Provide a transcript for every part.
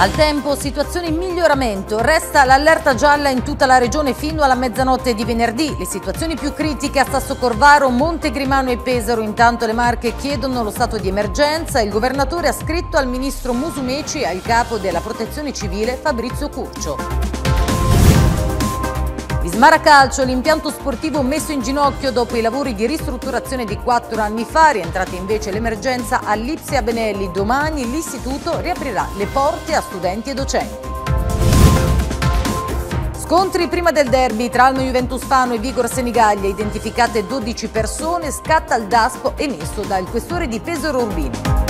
Al tempo, situazione in miglioramento. Resta l'allerta gialla in tutta la regione fino alla mezzanotte di venerdì. Le situazioni più critiche a Sasso Corvaro, Monte Grimano e Pesaro. Intanto le Marche chiedono lo stato di emergenza. Il governatore ha scritto al ministro Musumeci e al capo della protezione civile Fabrizio Curcio. Ismara Calcio, l'impianto sportivo messo in ginocchio dopo i lavori di ristrutturazione di quattro anni fa, rientrata invece l'emergenza all'Ipsia Benelli. Domani l'istituto riaprirà le porte a studenti e docenti. Scontri prima del derby tra Almo Juventus Fano e Vigor Senigallia, identificate 12 persone, scatta il DASPO emesso dal questore di Pesaro Urbino.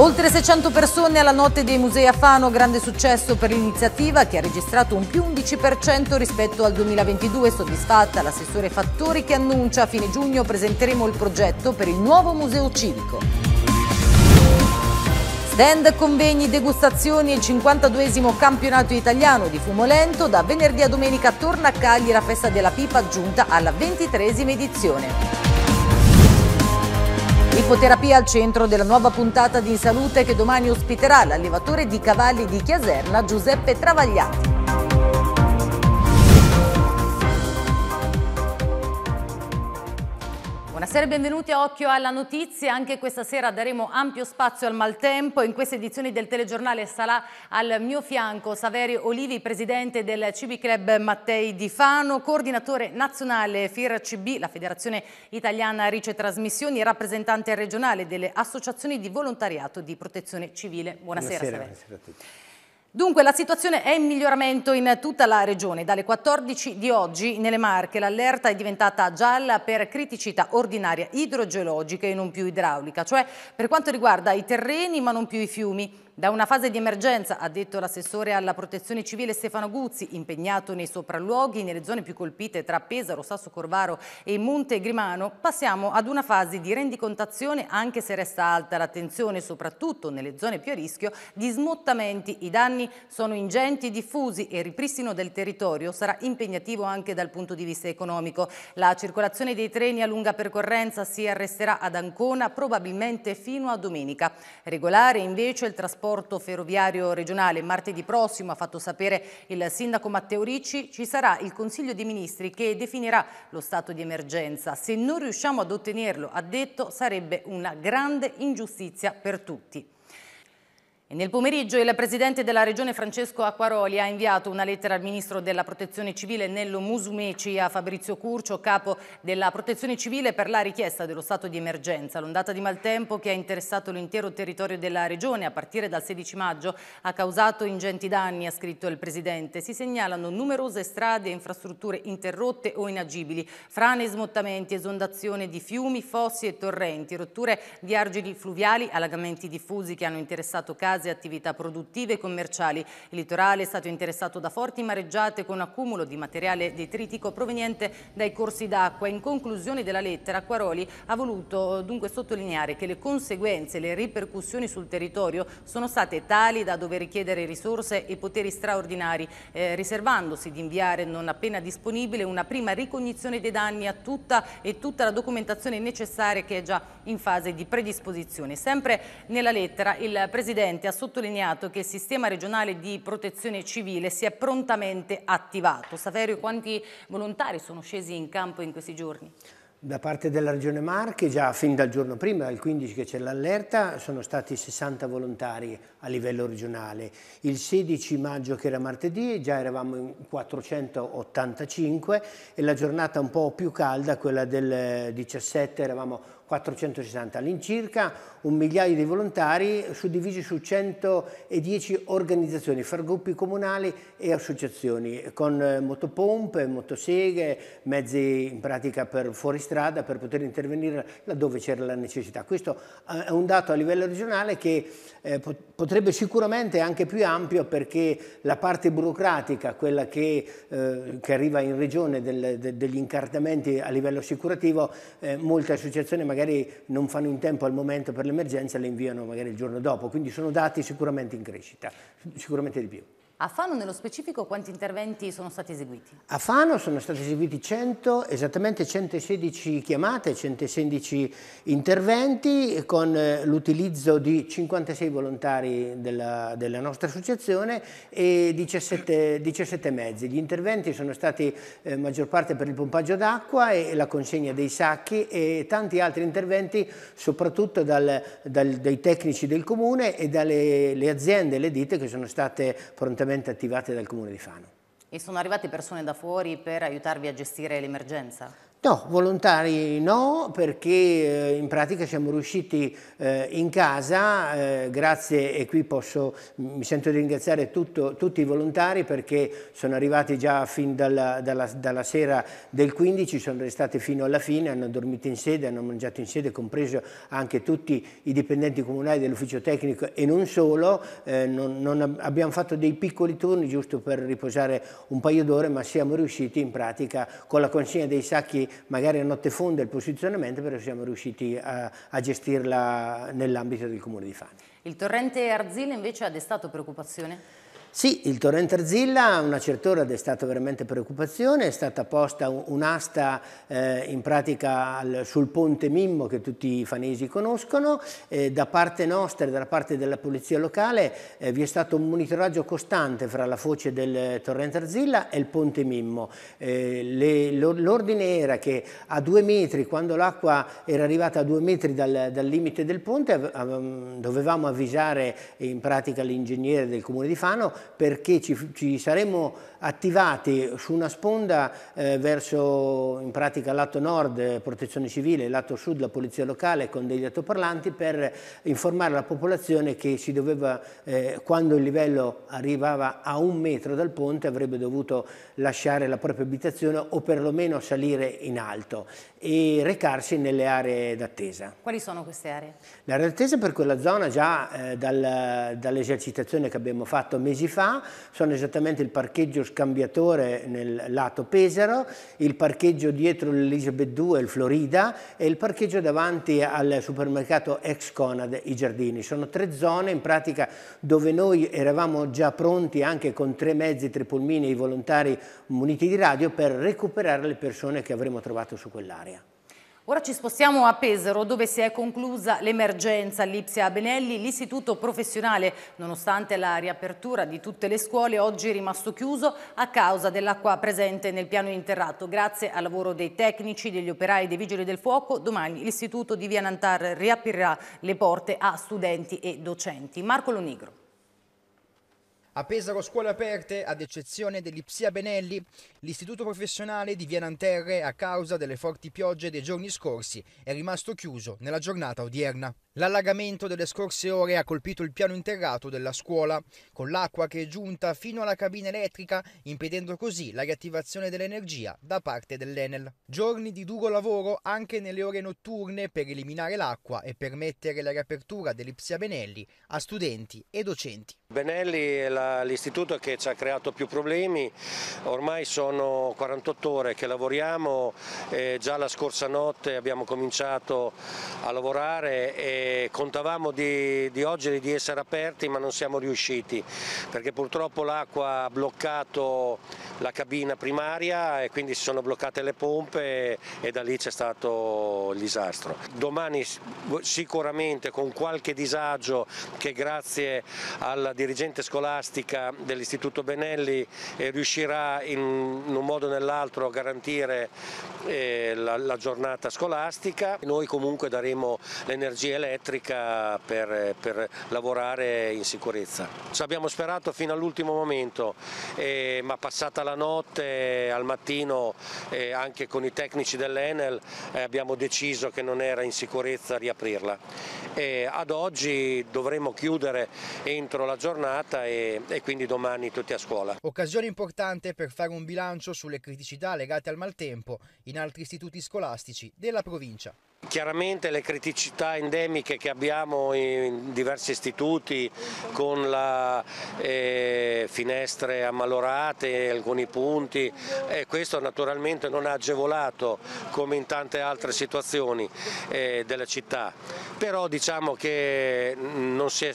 Oltre 600 persone alla notte dei musei a Fano, grande successo per l'iniziativa che ha registrato un più 11% rispetto al 2022. Soddisfatta l'assessore Fattori che annuncia a fine giugno presenteremo il progetto per il nuovo museo civico. Stand, convegni, degustazioni e il 52 campionato italiano di fumo lento. Da venerdì a domenica torna a Cagli la festa della pipa giunta alla 23 esima edizione. Ipoterapia al centro della nuova puntata di Salute che domani ospiterà l'allevatore di cavalli di Chiaserna Giuseppe Travagliati. Buonasera e benvenuti a Occhio alla Notizia. Anche questa sera daremo ampio spazio al maltempo. In queste edizioni del telegiornale sarà al mio fianco Saverio Olivi, presidente del CB Club Mattei di Fano, coordinatore nazionale FIRCB, la Federazione Italiana Rice Trasmissioni, rappresentante regionale delle associazioni di volontariato di protezione civile. Buonasera, buonasera, buonasera a tutti. Dunque la situazione è in miglioramento in tutta la regione. Dalle 14 di oggi nelle Marche l'allerta è diventata gialla per criticità ordinaria idrogeologica e non più idraulica, cioè per quanto riguarda i terreni ma non più i fiumi. Da una fase di emergenza, ha detto l'assessore alla protezione civile Stefano Guzzi, impegnato nei sopralluoghi nelle zone più colpite tra Pesaro, Sasso Corvaro e Monte Grimano, passiamo ad una fase di rendicontazione anche se resta alta l'attenzione, soprattutto nelle zone più a rischio, di smottamenti. I danni sono ingenti e diffusi e il ripristino del territorio sarà impegnativo anche dal punto di vista economico. La circolazione dei treni a lunga percorrenza si arresterà ad Ancona probabilmente fino a domenica. Regolare invece il trasporto trasporto ferroviario regionale. Martedì prossimo, ha fatto sapere il sindaco Matteo Ricci, ci sarà il Consiglio dei Ministri che definirà lo stato di emergenza. Se non riusciamo ad ottenerlo, ha detto, sarebbe una grande ingiustizia per tutti. E nel pomeriggio il presidente della regione Francesco Acquaroli ha inviato una lettera al ministro della protezione civile Nello Musumeci a Fabrizio Curcio, capo della protezione civile per la richiesta dello stato di emergenza. L'ondata di maltempo che ha interessato l'intero territorio della regione a partire dal 16 maggio ha causato ingenti danni, ha scritto il presidente. Si segnalano numerose strade e infrastrutture interrotte o inagibili, frane e smottamenti, esondazione di fiumi, fossi e torrenti, rotture di argini fluviali, allagamenti diffusi che hanno interessato case case, attività produttive e commerciali. Il litorale è stato interessato da forti mareggiate con accumulo di materiale detritico proveniente dai corsi d'acqua. In conclusione della lettera, Quaroli ha voluto eh, dunque sottolineare che le conseguenze, e le ripercussioni sul territorio sono state tali da dover richiedere risorse e poteri straordinari, eh, riservandosi di inviare non appena disponibile una prima ricognizione dei danni a tutta e tutta la documentazione necessaria che è già in fase di predisposizione. Sempre nella lettera il Presidente ha sottolineato che il sistema regionale di protezione civile si è prontamente attivato. Saverio, quanti volontari sono scesi in campo in questi giorni? Da parte della Regione Marche, già fin dal giorno prima, il 15 che c'è l'allerta, sono stati 60 volontari a livello regionale. Il 16 maggio, che era martedì, già eravamo in 485 e la giornata un po' più calda, quella del 17, eravamo 460 all'incirca, un migliaio di volontari suddivisi su 110 organizzazioni, fra gruppi comunali e associazioni, con eh, motopompe, motoseghe, mezzi in pratica per fuoristrada per poter intervenire laddove c'era la necessità. Questo eh, è un dato a livello regionale che eh, potrebbe sicuramente anche più ampio perché la parte burocratica, quella che, che arriva in regione del, degli incartamenti a livello assicurativo, molte associazioni magari magari non fanno in tempo al momento per l'emergenza le inviano magari il giorno dopo, quindi sono dati sicuramente in crescita, sicuramente di più. A Fano nello specifico quanti interventi sono stati eseguiti? A Fano sono stati eseguiti 100, esattamente 116 chiamate, 116 interventi con eh, l'utilizzo di 56 volontari della, della nostra associazione e 17, 17, mezzi. Gli interventi sono stati eh, maggior parte per il pompaggio d'acqua e la consegna dei sacchi e tanti altri interventi soprattutto dal, dal, dai tecnici del comune e dalle aziende, le ditte che sono state prontamente direttamente attivate dal Comune di Fano. E sono arrivate persone da fuori per aiutarvi a gestire l'emergenza? No, volontari no, perché eh, in pratica siamo riusciti eh, in casa, eh, grazie e qui posso, mi sento di ringraziare tutto, tutti i volontari perché sono arrivati già fin dalla, dalla, dalla, sera del 15, sono restati fino alla fine, hanno dormito in sede, hanno mangiato in sede, compreso anche tutti i dipendenti comunali dell'ufficio tecnico e non solo, non, non abbiamo fatto dei piccoli turni giusto per riposare un paio d'ore, ma siamo riusciti in pratica con la consegna dei sacchi magari a notte fonda il posizionamento, però siamo riusciti a, a gestirla nell'ambito del comune di Fani. Il torrente Arzile invece ha destato preoccupazione? Sì, il torrente Arzilla a una certa ora è stata veramente preoccupazione, è stata posta un'asta eh, in pratica al, sul ponte Mimmo che tutti i fanesi conoscono, eh, da parte nostra e da parte della polizia locale eh, vi è stato un monitoraggio costante fra la foce del torrente Arzilla e il ponte Mimmo. Eh, l'ordine era che a due metri, quando l'acqua era arrivata a due metri dal, dal limite del ponte, dovevamo avvisare in pratica l'ingegnere del comune di Fano perché ci, ci saremmo attivati su una sponda eh, verso in pratica lato nord eh, protezione civile, lato sud la polizia locale con degli autoparlanti per informare la popolazione che si doveva, eh, quando il livello arrivava a un metro dal ponte avrebbe dovuto lasciare la propria abitazione o perlomeno salire in alto e recarsi nelle aree d'attesa. Quali sono queste aree? Le aree d'attesa per quella zona già eh, dal, dall'esercitazione che abbiamo fatto mesi fa sono esattamente il parcheggio scambiatore nel lato Pesaro, il parcheggio dietro l'Elisabeth 2, il Florida e il parcheggio davanti al supermercato ex Conad, i Giardini. Sono tre zone in pratica dove noi eravamo già pronti anche con tre mezzi, tre pulmini e i volontari muniti di radio per recuperare le persone che avremmo trovato su quell'area. Ora ci spostiamo a Pesaro dove si è conclusa l'emergenza all'Ipsia Benelli. L'istituto professionale, nonostante la riapertura di tutte le scuole, oggi è rimasto chiuso a causa dell'acqua presente nel piano interrato. Grazie al lavoro dei tecnici, degli operai e dei vigili del fuoco, domani l'istituto di Via Nantar riaprirà le porte a studenti e docenti. Marco Lonigro. A Pesaro scuole aperte, ad eccezione dell'Ipsia Benelli, l'istituto professionale di Via Nanterre a causa delle forti piogge dei giorni scorsi è rimasto chiuso nella giornata odierna. L'allagamento delle scorse ore ha colpito il piano interrato della scuola, con l'acqua che è giunta fino alla cabina elettrica, impedendo così la riattivazione dell'energia da parte dell'Enel. Giorni di duro lavoro anche nelle ore notturne per eliminare l'acqua e permettere la riapertura dell'Ipsia Benelli a studenti e docenti. Benelli è la l'istituto che ci ha creato più problemi, ormai sono 48 ore che lavoriamo, già la scorsa notte abbiamo cominciato a lavorare e contavamo di, di oggi di essere aperti ma non siamo riusciti perché purtroppo l'acqua ha bloccato la cabina primaria e quindi si sono bloccate le pompe e da lì c'è stato il disastro. Domani boh, sicuramente con qualche disagio che grazie alla dirigente scolastica dell'Istituto Benelli eh, riuscirà in un modo o nell'altro a garantire eh, la giornata scolastica. Noi comunque daremo l'energia elettrica per, per lavorare in sicurezza. Ci abbiamo sperato fino all'ultimo momento, eh, ma passata la dalla notte al mattino eh, anche con i tecnici dell'Enel eh, abbiamo deciso che non era in sicurezza riaprirla. E ad oggi dovremo chiudere entro la giornata e, e quindi domani tutti a scuola. Occasione importante per fare un bilancio sulle criticità legate al maltempo in altri istituti scolastici della provincia. Chiaramente le criticità endemiche che abbiamo in diversi istituti con la, eh, finestre ammalorate, alcuni punti, eh, questo naturalmente non ha agevolato come in tante altre situazioni eh, della città, però diciamo che mm, non si è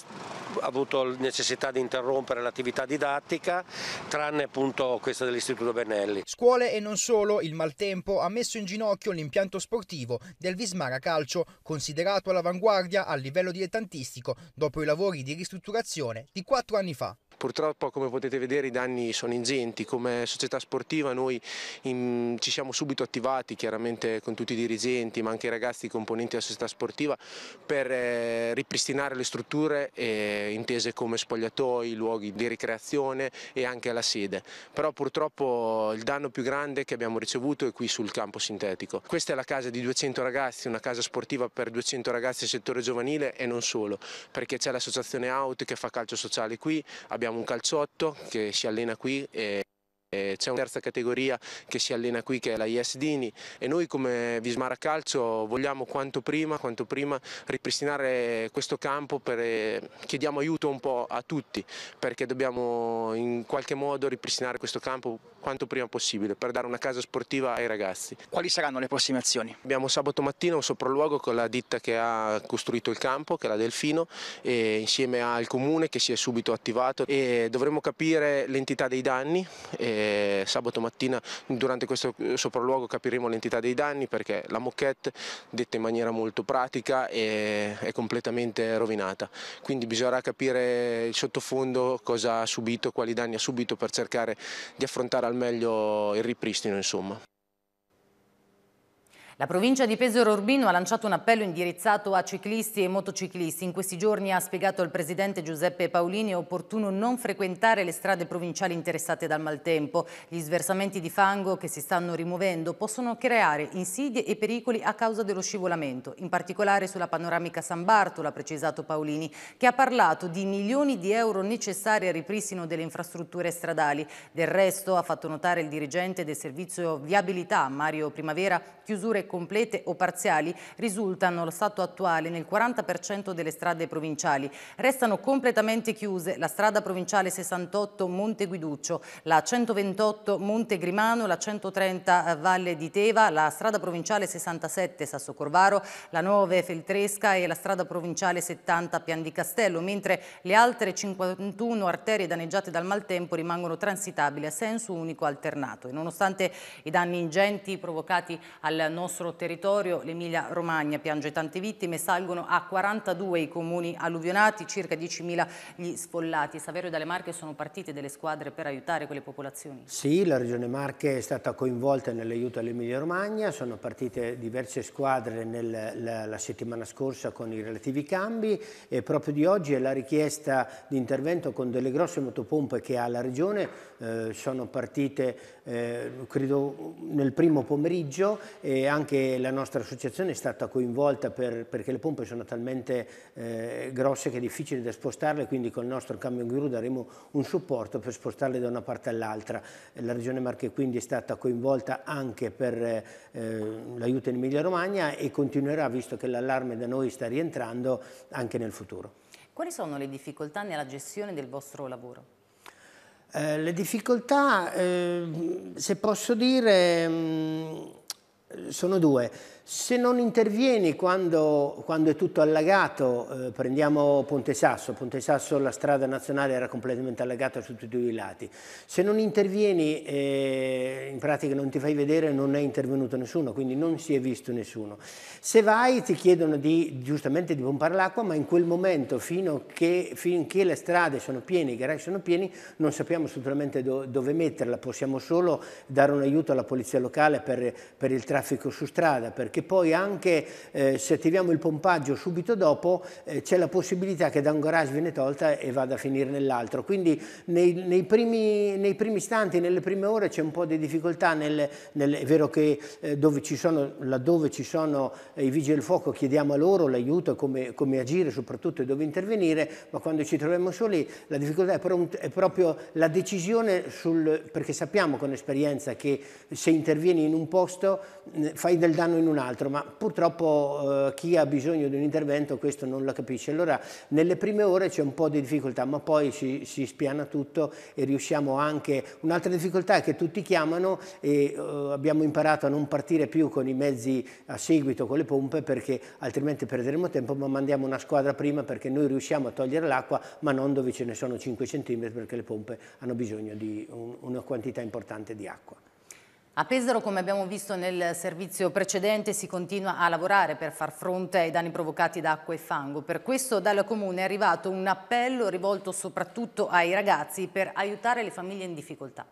avuto necessità di interrompere l'attività didattica, tranne appunto questa dell'Istituto Benelli. Scuole e non solo, il maltempo ha messo in ginocchio l'impianto sportivo del Vismara Calcio, considerato all'avanguardia a livello dilettantistico dopo i lavori di ristrutturazione di quattro anni fa. Purtroppo come potete vedere i danni sono ingenti, come società sportiva noi in, ci siamo subito attivati chiaramente con tutti i dirigenti ma anche i ragazzi componenti della società sportiva per eh, ripristinare le strutture eh, intese come spogliatoi, luoghi di ricreazione e anche la sede, però purtroppo il danno più grande che abbiamo ricevuto è qui sul campo sintetico. Questa è la casa di 200 ragazzi, una casa sportiva per 200 ragazzi del settore giovanile e non solo, perché c'è l'associazione Out che fa calcio sociale qui, abbiamo un calciotto che si allena qui. E... C'è una terza categoria che si allena qui che è la ISDini e noi come Vismara Calcio vogliamo quanto prima, quanto prima ripristinare questo campo per, eh, chiediamo aiuto un po' a tutti perché dobbiamo in qualche modo ripristinare questo campo quanto prima possibile per dare una casa sportiva ai ragazzi. Quali saranno le prossime azioni? Abbiamo sabato mattina un sopralluogo con la ditta che ha costruito il campo, che è la Delfino, insieme al comune che si è subito attivato e dovremo capire l'entità dei danni. E sabato mattina durante questo eh, sopralluogo capiremo l'entità dei danni perché la moquette, detta in maniera molto pratica, è completamente rovinata. Quindi bisognerà capire il sottofondo cosa ha subito, quali danni ha subito per cercare di affrontare al al meglio il ripristino insomma. La provincia di Pesaro Urbino ha lanciato un appello indirizzato a ciclisti e motociclisti. In questi giorni ha spiegato al presidente Giuseppe Paolini è opportuno non frequentare le strade provinciali interessate dal maltempo. Gli sversamenti di fango che si stanno rimuovendo possono creare insidie e pericoli a causa dello scivolamento, in particolare sulla panoramica San Bartolo, ha precisato Paolini, che ha parlato di milioni di euro necessari al ripristino delle infrastrutture stradali. Del resto ha fatto notare il dirigente del servizio viabilità Mario Primavera chiusure complete o parziali risultano allo stato attuale nel 40% delle strade provinciali. Restano completamente chiuse la strada provinciale 68 Monte Guiduccio, la 128 Monte Grimano, la 130 Valle di Teva, la strada provinciale 67 Sasso Corvaro, la 9 Feltresca e la strada provinciale 70 Pian di Castello, mentre le altre 51 arterie danneggiate dal maltempo rimangono transitabili a senso unico alternato. E nonostante i danni ingenti provocati al nostro nostro territorio, l'Emilia-Romagna piange tante vittime, salgono a 42 i comuni alluvionati, circa 10.000 gli sfollati. Saverio dalle Marche sono partite delle squadre per aiutare quelle popolazioni? Sì, la Regione Marche è stata coinvolta nell'aiuto all'Emilia-Romagna, sono partite diverse squadre nel, la, la settimana scorsa con i relativi cambi e proprio di oggi è la richiesta di intervento con delle grosse motopompe che ha la Regione, eh, sono partite eh, credo nel primo pomeriggio e anche anche la nostra associazione è stata coinvolta per, perché le pompe sono talmente eh, grosse che è difficile da spostarle, quindi con il nostro camion guru daremo un supporto per spostarle da una parte all'altra. La Regione Marche quindi è stata coinvolta anche per eh, l'aiuto in Emilia Romagna e continuerà, visto che l'allarme da noi sta rientrando, anche nel futuro. Quali sono le difficoltà nella gestione del vostro lavoro? Eh, le difficoltà, ehm, se posso dire... Mh, ehm, sono due. Se non intervieni quando, quando è tutto allagato, eh, prendiamo Ponte Sasso, Ponte Sasso la strada nazionale era completamente allagata su tutti i lati, se non intervieni eh, in pratica non ti fai vedere non è intervenuto nessuno, quindi non si è visto nessuno. Se vai ti chiedono di, giustamente di pompare l'acqua, ma in quel momento che, finché le strade sono piene, i garage sono pieni, non sappiamo assolutamente do, dove metterla, possiamo solo dare un aiuto alla polizia locale per, per il traffico su strada, perché poi anche eh, se attiviamo il pompaggio subito dopo eh, c'è la possibilità che da un garage viene tolta e vada a finire nell'altro. Quindi nei, nei, primi, nei, primi, istanti, nelle prime ore c'è un po' di difficoltà, nel, nel, è vero che eh, dove ci sono, laddove ci sono eh, i vigili del fuoco chiediamo a loro l'aiuto, come, come, agire soprattutto e dove intervenire, ma quando ci troviamo soli la difficoltà è, pro, è proprio la decisione sul, perché sappiamo con esperienza che se intervieni in un posto fai del danno in un altro altro, ma purtroppo eh, chi ha bisogno di un intervento questo non lo capisce. Allora nelle prime ore c'è un po' di difficoltà, ma poi si, si spiana tutto e riusciamo anche... Un'altra difficoltà è che tutti chiamano e eh, abbiamo imparato a non partire più con i mezzi a seguito, con le pompe, perché altrimenti perderemo tempo, ma mandiamo una squadra prima perché noi riusciamo a togliere l'acqua, ma non dove ce ne sono 5 cm perché le pompe hanno bisogno di un, una quantità importante di acqua. A Pesaro, come abbiamo visto nel servizio precedente, si continua a lavorare per far fronte ai danni provocati da acqua e fango. Per questo dal Comune è arrivato un appello rivolto soprattutto ai ragazzi per aiutare le famiglie in difficoltà.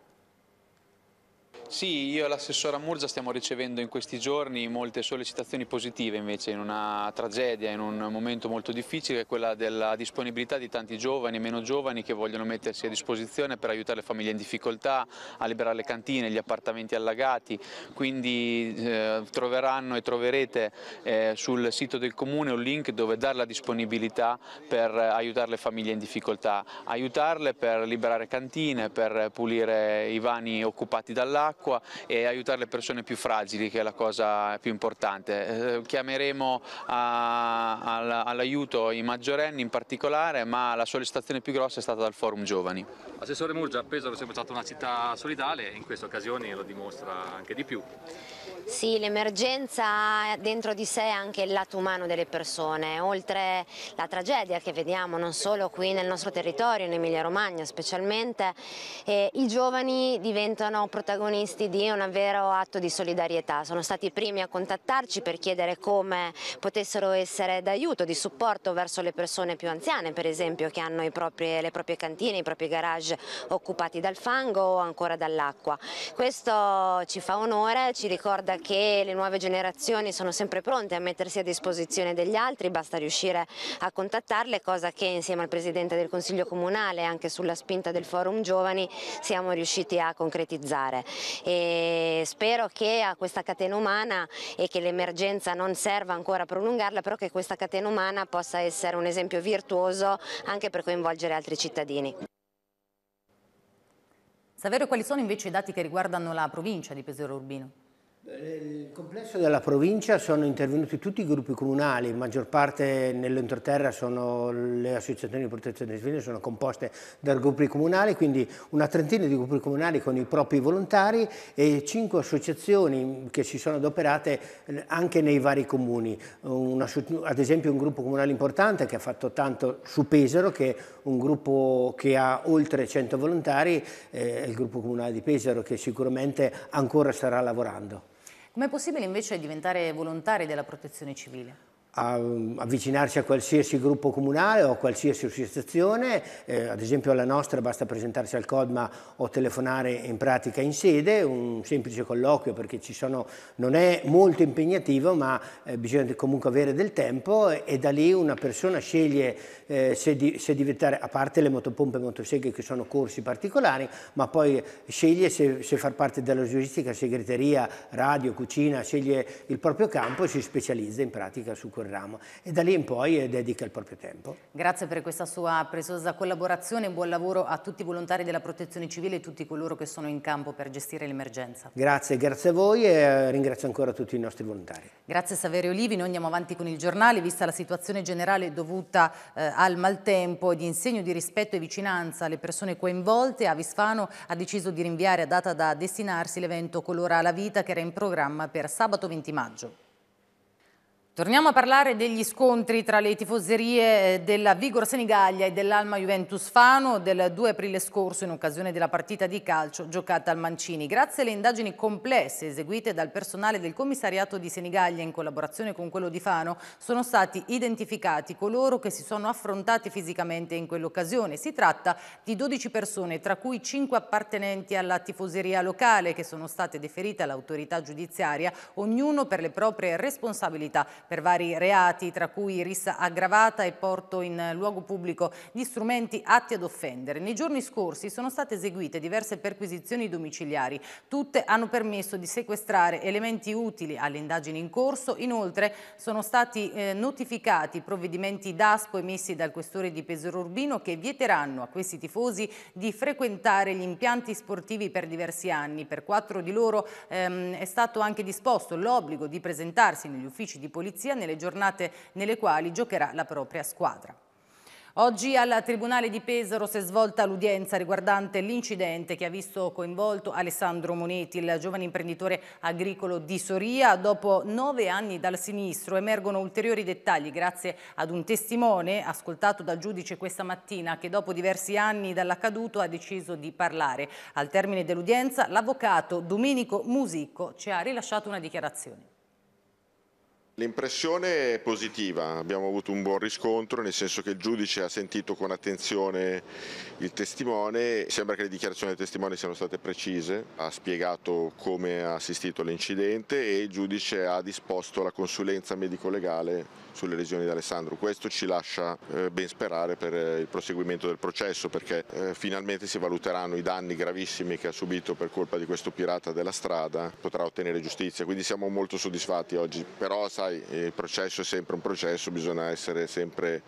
Sì, io e l'assessora Murgia stiamo ricevendo in questi giorni molte sollecitazioni positive invece in una tragedia, in un momento molto difficile, quella della disponibilità di tanti giovani e meno giovani che vogliono mettersi a disposizione per aiutare le famiglie in difficoltà, a liberare le cantine, gli appartamenti allagati, quindi eh, troveranno e troverete eh, sul sito del comune un link dove dare la disponibilità per aiutare le famiglie in difficoltà, aiutarle per liberare cantine, per pulire i vani occupati dall'acqua, l'acqua e aiutare le persone più fragili che è la cosa più importante. Eh, chiameremo all'aiuto i maggiorenni in particolare ma la sollecitazione più grossa è stata dal Forum Giovani. Assessore Murgia, Pesaro è sempre stata una città solidale e in queste occasioni lo dimostra anche di più. Sì, l'emergenza ha dentro di sé anche il lato umano delle persone, oltre la tragedia che vediamo non solo qui nel nostro territorio, in Emilia Romagna specialmente, eh, i giovani diventano protagonisti STD è un vero atto di solidarietà, sono stati i primi a contattarci per chiedere come potessero essere d'aiuto, di supporto verso le persone più anziane per esempio che hanno proprie, le proprie cantine, i propri garage occupati dal fango o ancora dall'acqua. Questo ci fa onore, ci ricorda che le nuove generazioni sono sempre pronte a mettersi a disposizione degli altri, basta riuscire a contattarle, cosa che insieme al Presidente del Consiglio Comunale e anche sulla spinta del Forum Giovani siamo riusciti a concretizzare e spero che a questa catena umana e che l'emergenza non serva ancora a prolungarla, però che questa catena umana possa essere un esempio virtuoso anche per coinvolgere altri cittadini. Saverio, quali sono invece i dati che riguardano la provincia di Pesero Urbino? Nel complesso della provincia sono intervenuti tutti i gruppi comunali, la maggior parte nell'entroterra sono le associazioni di protezione civile sono composte da gruppi comunali, quindi una trentina di gruppi comunali con i propri volontari e cinque associazioni che si sono adoperate eh, anche nei vari comuni. Una, ad esempio un gruppo comunale importante che ha fatto tanto su Pesaro, che è un gruppo che ha oltre 100 volontari, eh, è il gruppo comunale di Pesaro che sicuramente ancora starà lavorando. Com'è possibile invece diventare volontari della protezione civile? a avvicinarsi a qualsiasi gruppo comunale o a qualsiasi associazione, eh, ad esempio alla nostra basta presentarsi al CODMA o telefonare in pratica in sede, un semplice colloquio perché ci sono, non è molto impegnativo ma eh, bisogna comunque avere del tempo e, e da lì una persona sceglie eh, se, di, se, diventare, a parte le motopompe e motoseghe che sono corsi particolari, ma poi sceglie se, se far parte della logistica, segreteria, radio, cucina, sceglie il proprio campo e si specializza in pratica su questo quel ramo e da lì in poi eh, dedica il proprio tempo. Grazie per questa sua preziosa collaborazione buon lavoro a tutti i volontari della protezione civile e tutti coloro che sono in campo per gestire l'emergenza. Grazie, grazie a voi e eh, ringrazio ancora tutti i nostri volontari. Grazie Saverio Olivi, noi andiamo avanti con il giornale, vista la situazione generale dovuta eh, al maltempo di insegno di rispetto e vicinanza alle persone coinvolte, Avisfano ha deciso di rinviare a data da destinarsi l'evento Colora la vita che era in programma per sabato 20 maggio. Torniamo a parlare degli scontri tra le tifoserie eh, della Vigor Senigallia e dell'Alma Juventus Fano del 2 aprile scorso in occasione della partita di calcio giocata al Mancini. Grazie alle indagini complesse eseguite dal personale del commissariato di Senigallia in collaborazione con quello di Fano sono stati identificati coloro che si sono affrontati fisicamente in quell'occasione. Si tratta di 12 persone, tra cui 5 appartenenti alla tifoseria locale che sono state deferite all'autorità giudiziaria, ognuno per le proprie responsabilità per vari reati, tra cui rissa aggravata e porto in luogo pubblico di strumenti atti ad offendere. Nei giorni scorsi sono state eseguite diverse perquisizioni domiciliari. Tutte hanno permesso di sequestrare elementi utili alle indagini in corso. Inoltre sono stati eh, notificati provvedimenti d'aspo emessi dal questore di Pesaro Urbino che vieteranno a questi tifosi di frequentare gli impianti sportivi per diversi anni. Per quattro di loro ehm, è stato anche disposto l'obbligo di presentarsi negli uffici di polizia Venezia nelle giornate nelle quali giocherà la propria squadra. Oggi al Tribunale di Pesaro si è svolta l'udienza riguardante l'incidente che ha visto coinvolto Alessandro Moneti, il giovane imprenditore agricolo di Soria. Dopo nove anni dal sinistro emergono ulteriori dettagli grazie ad un testimone ascoltato dal giudice questa mattina che dopo diversi anni dall'accaduto ha deciso di parlare. Al termine dell'udienza l'avvocato Domenico Musicco ci ha rilasciato una dichiarazione. L'impressione è positiva, abbiamo avuto un buon riscontro, nel senso che il giudice ha sentito con attenzione il testimone, sembra che le dichiarazioni del testimone siano state precise, ha spiegato come ha assistito all'incidente e il giudice ha disposto la consulenza medico-legale sulle lesioni di Alessandro. Questo ci lascia eh, ben sperare per il proseguimento del processo perché eh, finalmente si valuteranno i danni gravissimi che ha subito per colpa di questo pirata della strada, potrà ottenere giustizia, quindi siamo molto soddisfatti oggi, però sai sai, il processo è sempre un processo, bisogna essere sempre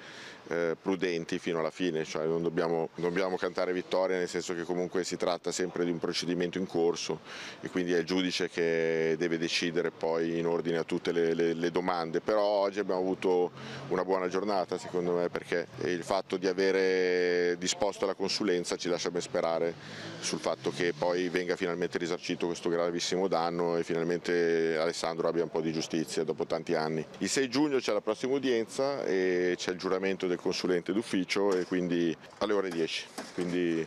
eh, prudenti fino alla fine, cioè non dobbiamo, dobbiamo cantare vittoria nel senso che comunque si tratta sempre di un procedimento in corso e quindi è il giudice che deve decidere poi in ordine a tutte le, le, le domande, però oggi abbiamo avuto una buona giornata secondo me perché il fatto di avere disposto la consulenza ci lascia ben sperare sul fatto che poi venga finalmente risarcito questo gravissimo danno e finalmente Alessandro abbia un po' di giustizia dopo tanti tanti anni. Il 6 giugno c'è la prossima udienza e c'è il giuramento del consulente d'ufficio e quindi alle ore 10. Quindi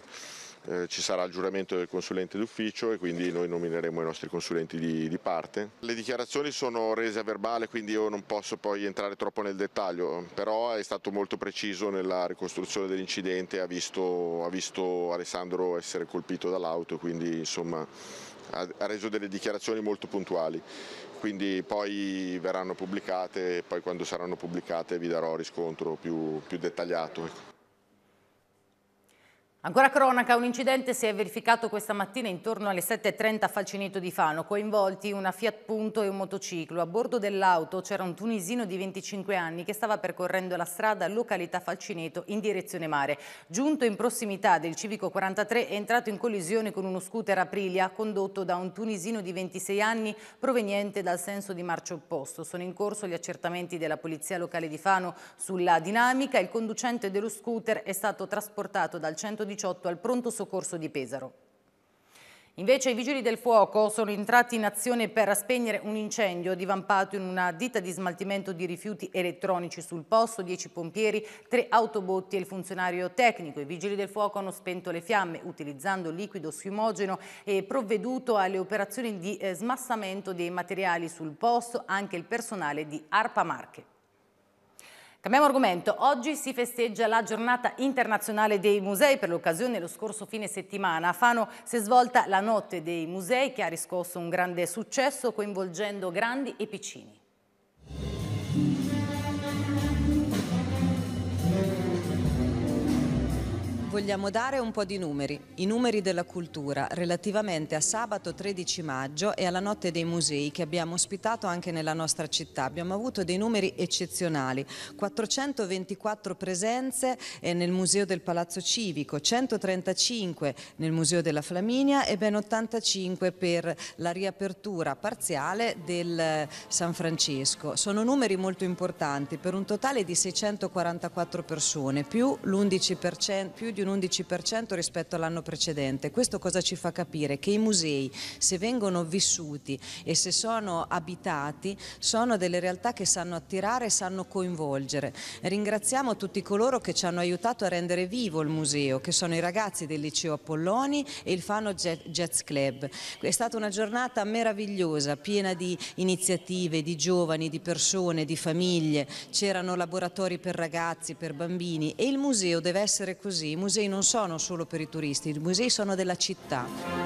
eh, ci sarà il giuramento del consulente d'ufficio e quindi noi nomineremo i nostri consulenti di, di, parte. Le dichiarazioni sono rese a verbale quindi io non posso poi entrare troppo nel dettaglio, però è stato molto preciso nella ricostruzione dell'incidente, ha ha visto Alessandro essere colpito dall'auto quindi insomma ha reso delle dichiarazioni molto puntuali quindi poi verranno pubblicate e poi quando saranno pubblicate vi darò riscontro più, più dettagliato. Ecco. Ancora cronaca, un incidente si è verificato questa mattina intorno alle 7.30 a Falcineto di Fano, coinvolti una Fiat Punto e un motociclo. A bordo dell'auto c'era un tunisino di 25 anni che stava percorrendo la strada località Falcineto in direzione mare. Giunto in prossimità del civico 43 è entrato in collisione con uno scooter Aprilia condotto da un tunisino di 26 anni proveniente dal senso di marcia opposto. Sono in corso gli accertamenti della polizia locale di Fano sulla dinamica. Il conducente dello scooter è stato trasportato dal 118 18 al pronto soccorso di Pesaro. Invece i vigili del fuoco sono entrati in azione per spegnere un incendio divampato in una ditta di smaltimento di rifiuti elettronici sul posto, 10 pompieri, 3 autobotti e il funzionario tecnico. I vigili del fuoco hanno spento le fiamme utilizzando liquido sfumogeno e provveduto alle operazioni di eh, smassamento dei materiali sul posto anche il personale di Arpa Marche. Cambiamo argomento. Oggi si festeggia la giornata internazionale dei musei. Per l'occasione, lo scorso fine settimana a Fano si è svolta la notte dei musei che ha riscosso un grande successo coinvolgendo grandi e piccini. vogliamo dare un po' di numeri, i numeri della cultura relativamente a sabato 13 maggio e alla notte dei musei che abbiamo ospitato anche nella nostra città. Abbiamo avuto dei numeri eccezionali, 424 presenze eh, nel Museo del Palazzo Civico, 135 nel Museo della Flaminia e ben 85 per la riapertura parziale del eh, San Francesco. Sono numeri molto importanti per un totale di 644 persone, più l'11% più di un un 11% rispetto all'anno precedente. Questo cosa ci fa capire? Che i musei, se vengono vissuti e se sono abitati, sono delle realtà che sanno attirare e sanno coinvolgere. Ringraziamo tutti coloro che ci hanno aiutato a rendere vivo il museo, che sono i ragazzi del liceo Apolloni e il Fano Jazz Club. È stata una giornata meravigliosa, piena di iniziative, di giovani, di persone, di famiglie, c'erano laboratori per ragazzi, per bambini e il museo deve essere così, Il museo musei non sono solo per i turisti, i musei sono della città.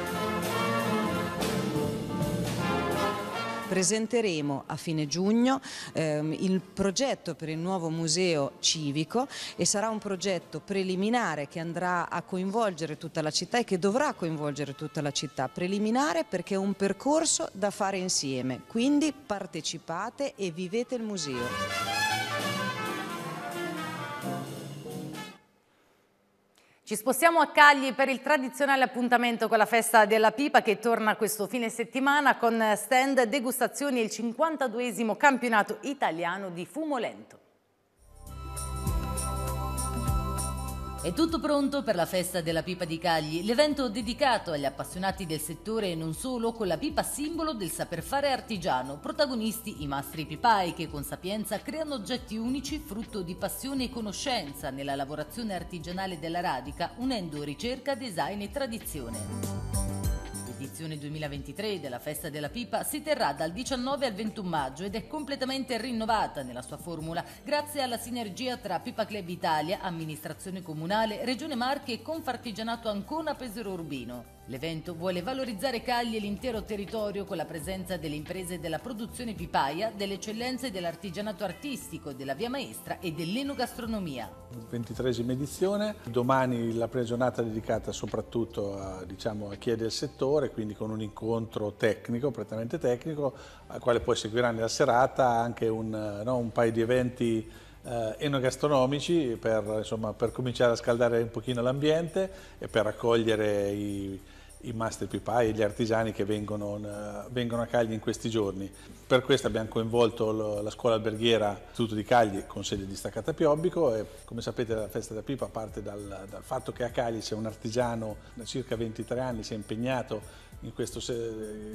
presenteremo a fine giugno ehm, il progetto per il nuovo museo civico e sarà un progetto preliminare che andrà a coinvolgere tutta la città e che dovrà coinvolgere tutta la città, preliminare perché è un percorso da fare insieme, quindi partecipate e vivete il museo. Ci spostiamo a Cagli per il tradizionale appuntamento con la festa della pipa che torna questo fine settimana con stand, degustazioni e il 52 campionato italiano di fumo lento. È tutto pronto per la festa della pipa di Cagli, l'evento dedicato agli appassionati del settore e non solo, con la pipa simbolo del saper fare artigiano, protagonisti i mastri pipai che con sapienza creano oggetti unici frutto di passione e conoscenza nella lavorazione artigianale della radica, unendo ricerca, design e tradizione edizione 2023 della Festa della Pipa si terrà dal 19 al 21 maggio ed è completamente rinnovata nella sua formula grazie alla sinergia tra Pipa Club Italia, amministrazione comunale, Regione Marche e Confartigianato Ancona Pesero Urbino. L'evento vuole valorizzare Cagli e l'intero territorio con la presenza delle imprese della produzione pipaia, delle eccellenze dell'artigianato artistico, della via maestra e dell'enogastronomia ventitresima edizione. Domani la prima giornata dedicata soprattutto a, diciamo, a, chi è del settore, quindi con un incontro tecnico, prettamente tecnico, al quale poi seguirà nella serata anche un, no, un paio di eventi eh, enogastronomici per, insomma, per cominciare a scaldare un pochino l'ambiente e per accogliere i i master pipai e gli artigiani che vengono, eh, vengono, a Cagli in questi giorni. Per questo abbiamo coinvolto la scuola alberghiera Istituto di Cagli con sede distaccata a Piobbico e come sapete la festa da pipa parte dal, dal fatto che a Cagli c'è un artigiano da circa 23 anni, si è impegnato questo,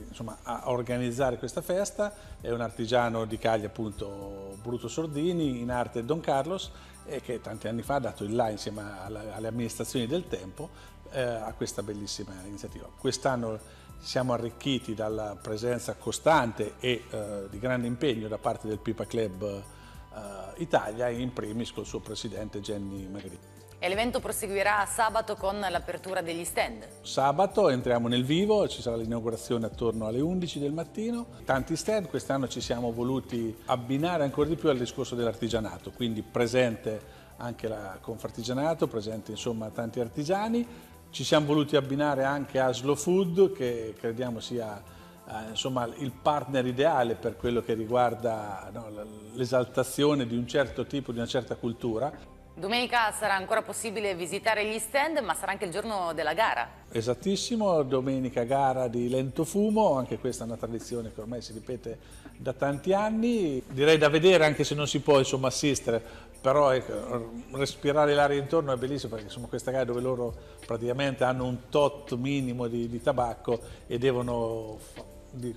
insomma, a organizzare questa festa, è un artigiano di Cagli appunto Bruto Sordini in arte Don Carlos e che tanti anni fa ha dato il là insieme alla, alle amministrazioni del tempo eh, a questa bellissima iniziativa. Quest'anno siamo arricchiti dalla presenza costante e eh, di grande impegno da parte del Pipa Club eh, Italia, in primis col suo presidente Jenny Magritte. E l'evento proseguirà sabato con l'apertura degli stand. Sabato entriamo nel vivo, ci sarà l'inaugurazione attorno alle 11 del mattino. Tanti stand, quest'anno ci siamo voluti abbinare ancora di più al discorso dell'artigianato, quindi presente anche la Confartigianato, presente insomma tanti artigiani. Ci siamo voluti abbinare anche a Slow Food che crediamo sia eh, insomma, il partner ideale per quello che riguarda no, l'esaltazione di un certo tipo, di una certa cultura. Domenica sarà ancora possibile visitare gli stand, ma sarà anche il giorno della gara. Esattissimo, domenica gara di lento fumo, anche questa è una tradizione che ormai si ripete da tanti anni. Direi da vedere, anche se non si può insomma, assistere, però ecco, respirare l'aria intorno è bellissimo perché questa gara è dove loro praticamente hanno un tot minimo di, di tabacco e devono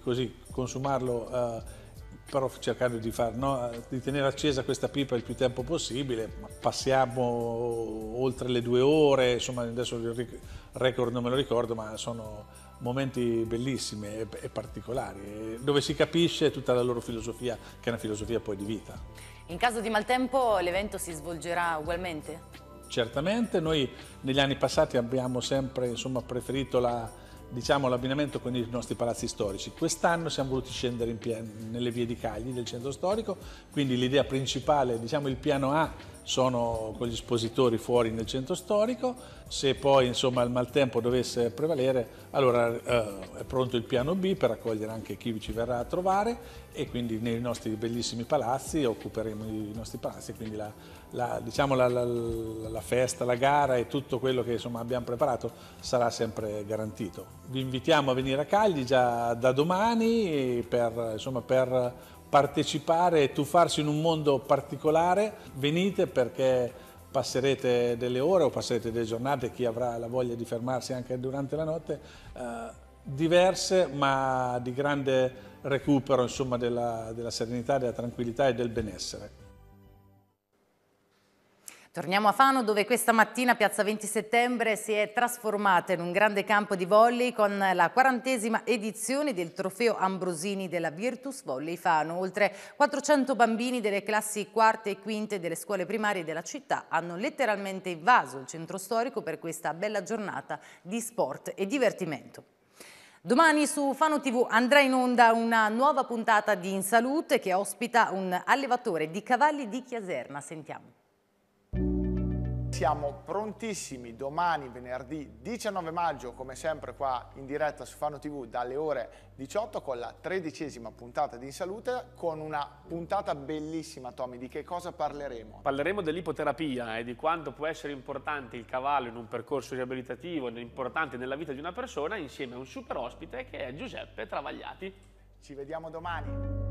così, consumarlo eh, però cercando di, far, no, di, tenere accesa questa pipa il più tempo possibile. Passiamo oltre le due ore, insomma adesso il record non me lo ricordo, ma sono momenti bellissimi e, e particolari, dove si capisce tutta la loro filosofia, che è una filosofia poi di vita. In caso di maltempo l'evento si svolgerà ugualmente? Certamente, noi negli anni passati abbiamo sempre insomma, preferito la, diciamo, l'abbinamento con i nostri palazzi storici. Quest'anno siamo voluti scendere nelle vie di Cagli, del centro storico, quindi l'idea principale, diciamo il piano A, sono con gli espositori fuori nel centro storico, se poi insomma, il maltempo dovesse prevalere allora eh, è pronto il piano B per accogliere anche chi ci verrà a trovare e quindi nei nostri bellissimi palazzi occuperemo i nostri palazzi, quindi la, la, diciamo, la, la, la, festa, la gara e tutto quello che insomma, abbiamo preparato sarà sempre garantito. Vi invitiamo a venire a Cagli già da domani per, insomma, per partecipare e tuffarsi in un mondo particolare. Venite perché passerete delle ore o passerete delle giornate, chi avrà la voglia di fermarsi anche durante la notte, eh, diverse ma di grande recupero insomma, della, della serenità, della tranquillità e del benessere. Torniamo a Fano dove questa mattina Piazza 20 Settembre si è trasformata in un grande campo di volley con la quarantesima edizione del trofeo Ambrosini della Virtus Volley Fano. Oltre 400 bambini delle classi quarte e quinte delle scuole primarie della città hanno letteralmente invaso il centro storico per questa bella giornata di sport e divertimento. Domani su Fano TV andrà in onda una nuova puntata di In Salute che ospita un allevatore di cavalli di Chiaserna. Sentiamo. Siamo prontissimi domani venerdì 19 maggio come sempre qua in diretta su Fano TV dalle ore 18 con la tredicesima puntata di In Salute con una puntata bellissima Tommy di che cosa parleremo? Parleremo dell'ipoterapia e di quanto può essere importante il cavallo in un percorso riabilitativo importante nella vita di una persona insieme a un super ospite che è Giuseppe Travagliati. Ci vediamo domani!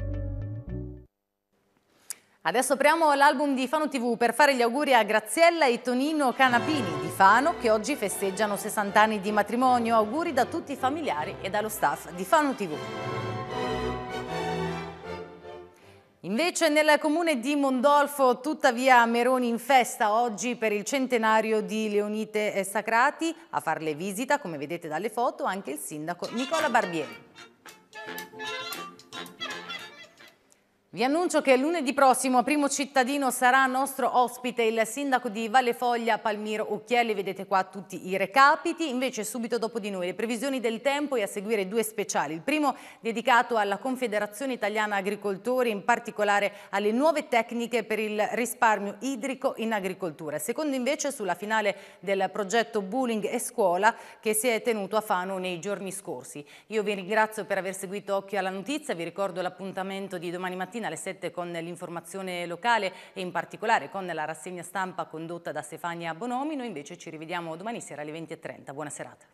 Adesso apriamo l'album di Fano TV per fare gli auguri a Graziella e Tonino Canapini di Fano che oggi festeggiano 60 anni di matrimonio. Auguri da tutti i familiari e dallo staff di Fano TV. Invece nel comune di Mondolfo, tuttavia, Meroni in festa oggi per il centenario di Leonite Sacrati. A farle visita, come vedete dalle foto, anche il sindaco Nicola Barbieri. Vi annuncio che lunedì prossimo a Primo Cittadino sarà nostro ospite il sindaco di Valle Foglia Palmiro Occhielli, vedete qua tutti i recapiti, invece subito dopo di noi le previsioni del tempo e a seguire due speciali, il primo dedicato alla Confederazione Italiana Agricoltori, in particolare alle nuove tecniche per il risparmio idrico in agricoltura, il secondo invece sulla finale del progetto Bulling e Scuola che si è tenuto a Fano nei giorni scorsi. Io vi ringrazio per aver seguito Occhio alla Notizia, vi ricordo l'appuntamento di domani mattina mattina alle 7 con l'informazione locale e in particolare con la rassegna stampa condotta da Stefania Bonomi. Noi invece ci rivediamo domani sera alle 20.30. Buona serata.